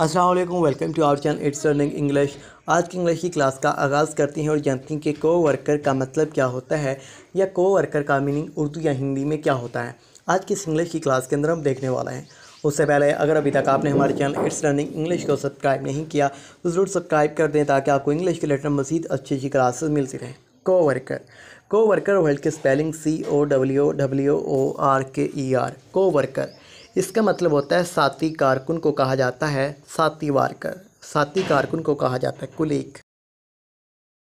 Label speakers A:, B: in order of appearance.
A: Aslam welcome to our channel it's learning English आज की English की क्लास का आगाज़ करते हैं और जानते हैं कि को वर्कर का मतलब क्या होता है या को वर्कर का मीनिंग उर्दू या हिंदी में क्या होता है आज की इस इंग्लिश की क्लास के अंदर हम देखने वाले हैं उससे पहले अगर अभी तक आपने हमारे चैनल इट्स लर्निंग इंग्लिश को सब्सक्राइब नहीं किया तो ज़रूर सब्सक्राइब कर दें ताकि आपको इंग्लिश के लेटर मजीद अच्छी अच्छी क्लासेज मिल सकें को वर्कर को वर्कर वर्ल्ड के spelling C O W W O R K E are को वर्कर इसका मतलब होता है साथी कारकुन को कहा जाता है साथी वारकर साती कारकुन को कहा जाता है कुलीक